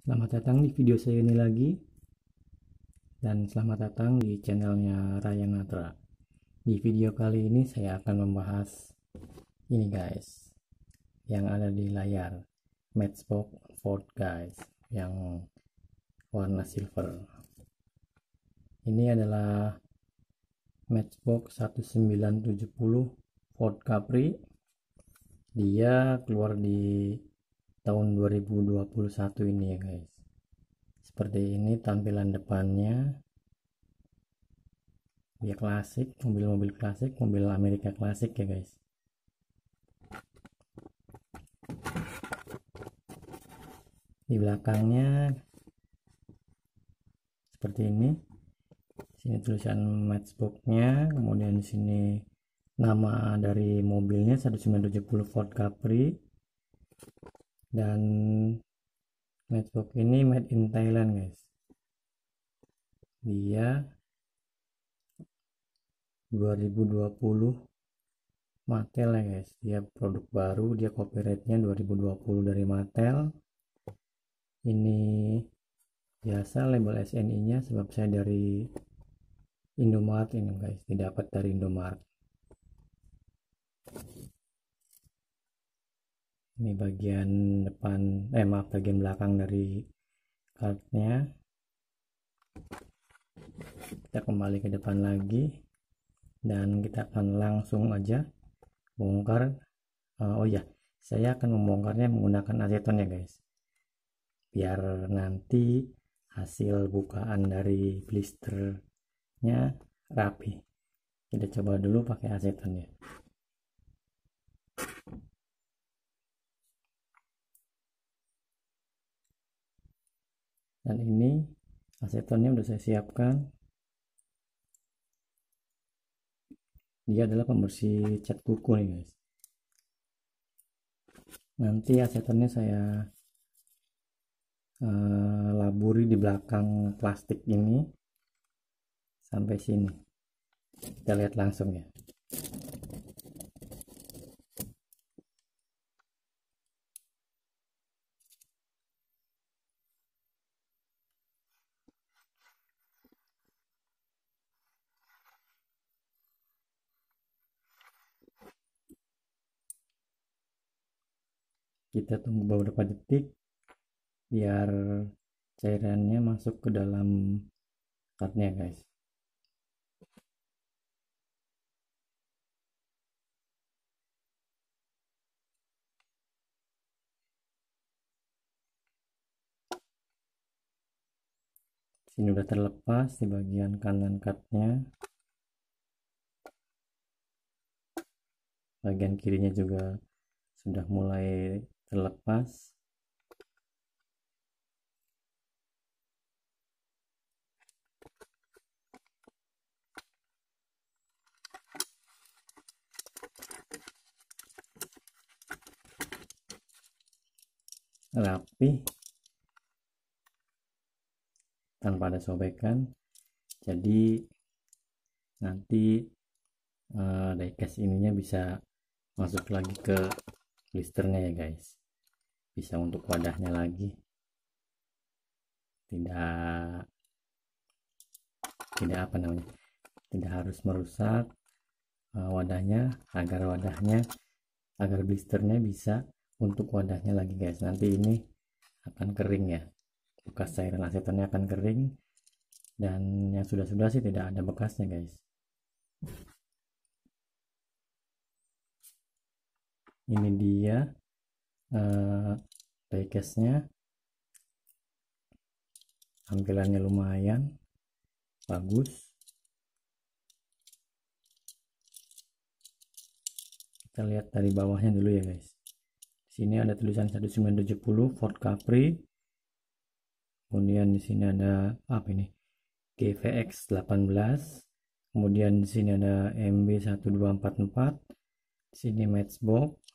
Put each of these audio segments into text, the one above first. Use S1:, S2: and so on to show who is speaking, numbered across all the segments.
S1: Selamat datang di video saya ini lagi dan selamat datang di channelnya Raya Natra. Di video kali ini saya akan membahas ini guys yang ada di layar Matchbox Ford guys yang warna silver. Ini adalah Matchbox 1970 Ford Capri. Dia keluar di tahun 2021 ini ya guys seperti ini tampilan depannya ya klasik mobil-mobil klasik mobil Amerika klasik ya guys di belakangnya seperti ini sini tulisan matchboxnya kemudian di sini nama dari mobilnya 1970 Ford Capri dan network ini made in Thailand guys dia 2020 Mattel ya guys dia produk baru dia copyrightnya 2020 dari Mattel ini biasa label SNI nya sebab saya dari Indomaret ini guys didapat dari Indomaret ini bagian depan eh maaf bagian belakang dari cardnya kita kembali ke depan lagi dan kita akan langsung aja bongkar uh, oh ya saya akan membongkarnya menggunakan aceton ya guys biar nanti hasil bukaan dari blisternya rapi kita coba dulu pakai aceton dan ini asetonnya sudah saya siapkan dia adalah pembersih cat kuku nih guys nanti asetonnya saya uh, laburi di belakang plastik ini sampai sini kita lihat langsung ya kita tunggu beberapa detik biar cairannya masuk ke dalam cardnya guys sini udah terlepas di bagian kanan cardnya bagian kirinya juga sudah mulai terlepas rapi tanpa ada sobekan jadi nanti uh, diecast ininya bisa masuk lagi ke blisternya ya guys bisa untuk wadahnya lagi tidak tidak apa namanya tidak harus merusak eh, wadahnya agar wadahnya agar blisternya bisa untuk wadahnya lagi guys nanti ini akan kering ya bekas cairan asetonnya akan kering dan yang sudah-sudah sih tidak ada bekasnya guys ini dia uh, eh, diecastnya tampilannya lumayan bagus kita lihat dari bawahnya dulu ya guys sini ada tulisan 1970 Ford Capri kemudian di sini ada apa ini GVX 18 kemudian di sini ada MB 1244 di sini Matchbox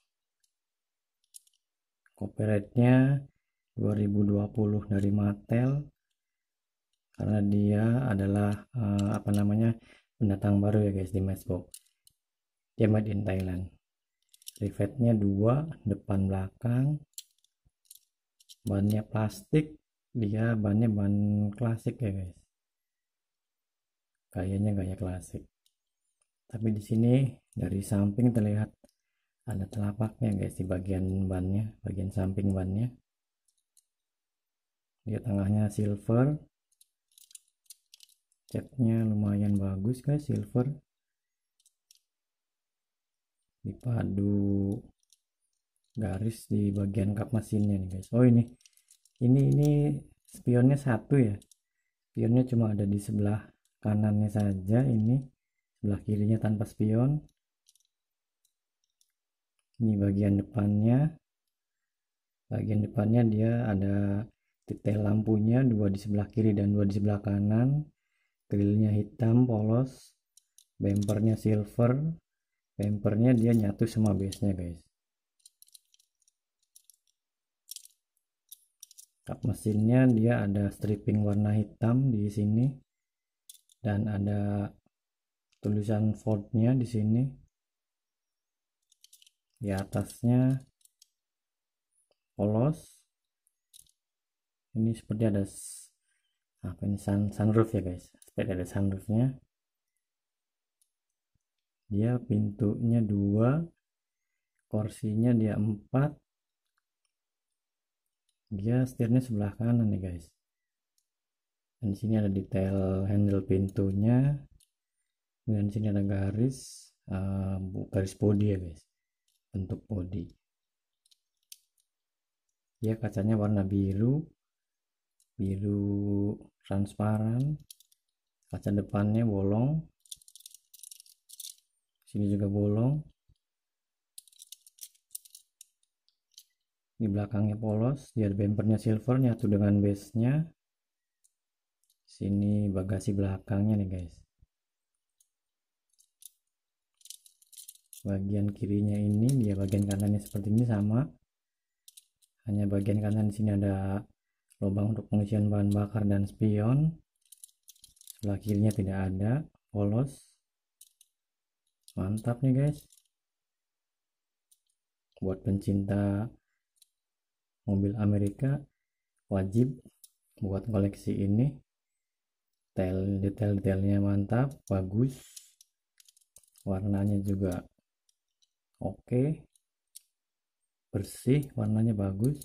S1: copyrightnya 2020 dari Mattel karena dia adalah uh, apa namanya pendatang baru ya guys di Matchbox dia made in Thailand rivetnya dua depan belakang bannya plastik dia bannya ban klasik ya guys kayaknya gaya klasik tapi di sini dari samping terlihat ada telapaknya guys di bagian bannya bagian samping bannya dia tengahnya silver catnya lumayan bagus guys silver dipadu garis di bagian kap mesinnya nih guys oh ini ini ini spionnya satu ya spionnya cuma ada di sebelah kanannya saja ini sebelah kirinya tanpa spion ini bagian depannya bagian depannya dia ada detail lampunya dua di sebelah kiri dan dua di sebelah kanan grillnya hitam polos bumpernya silver bumpernya dia nyatu sama base nya guys kap mesinnya dia ada stripping warna hitam di sini dan ada tulisan Ford nya di sini di atasnya polos ini seperti ada apa ini sun, sunroof ya guys seperti ada sunroofnya dia pintunya dua kursinya dia empat dia setirnya sebelah kanan nih guys dan sini ada detail handle pintunya dan sini ada garis uh, garis bodi ya guys bentuk body ya kacanya warna biru biru transparan kaca depannya bolong sini juga bolong di belakangnya polos dia bempernya silver nyatu dengan base nya sini bagasi belakangnya nih guys bagian kirinya ini dia bagian kanannya seperti ini sama hanya bagian kanan di sini ada lubang untuk pengisian bahan bakar dan spion sebelah kirinya tidak ada polos mantap nih guys buat pencinta mobil Amerika wajib buat koleksi ini detail detail detailnya mantap bagus warnanya juga oke bersih warnanya bagus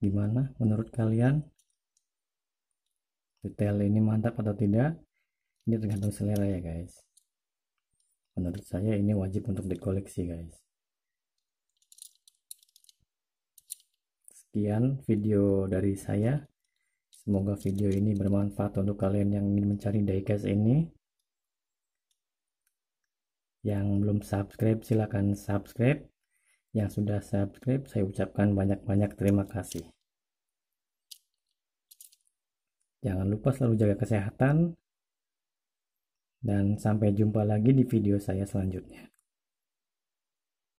S1: gimana menurut kalian detail ini mantap atau tidak ini tergantung selera ya guys menurut saya ini wajib untuk dikoleksi guys sekian video dari saya semoga video ini bermanfaat untuk kalian yang ingin mencari diecast ini yang belum subscribe silahkan subscribe. Yang sudah subscribe saya ucapkan banyak-banyak terima kasih. Jangan lupa selalu jaga kesehatan. Dan sampai jumpa lagi di video saya selanjutnya.